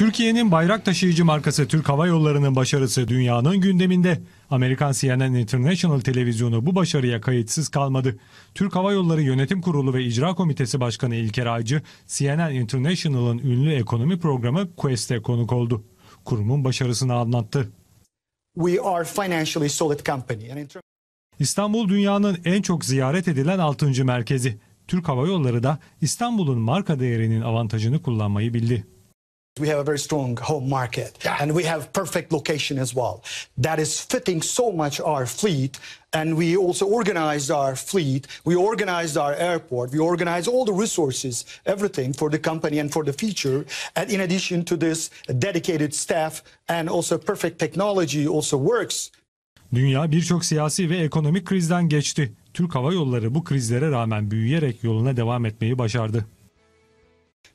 Türkiye'nin bayrak taşıyıcı markası Türk Hava Yolları'nın başarısı dünyanın gündeminde. Amerikan CNN International televizyonu bu başarıya kayıtsız kalmadı. Türk Hava Yolları Yönetim Kurulu ve İcra Komitesi Başkanı İlker Aycı, CNN International'ın ünlü ekonomi programı Quest'e konuk oldu. Kurumun başarısını anlattı. We are financially solid company. İstanbul dünyanın en çok ziyaret edilen 6. merkezi. Türk Hava Yolları da İstanbul'un marka değerinin avantajını kullanmayı bildi. We have a very strong home market yeah. and we have perfect location as well. That is fitting so much our fleet and we also organized our fleet. We organized our airport. We organized all the resources, everything for the company and for the future. And in addition to this, dedicated staff and also perfect technology also works. Dünya birçok siyasi ve ekonomik krizden geçti. Türk Hava Yolları bu krizlere rağmen büyüyerek yoluna devam etmeyi başardı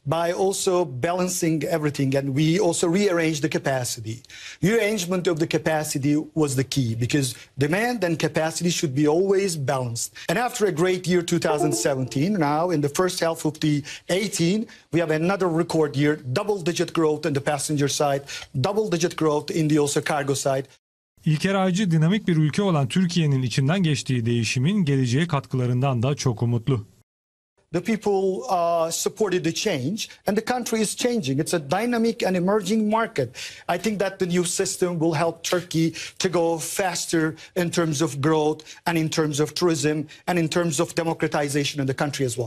by also balancing everything and we also rearranged the capacity rearrangement of the capacity was the key because demand and capacity should be always balanced and after a great year 2017 now in the first half of the 18 we have another record year double digit growth in the passenger side double digit growth in the also cargo side İlker Aycı dinamik bir ülke olan Türkiye'nin içinden geçtiği değişimin geleceğe katkılarından da çok umutlu. the people uh, supported the change, and the country is changing. It's a dynamic and emerging market. I think that the new system will help Turkey to go faster in terms of growth and in terms of tourism and in terms of democratization in the country as well.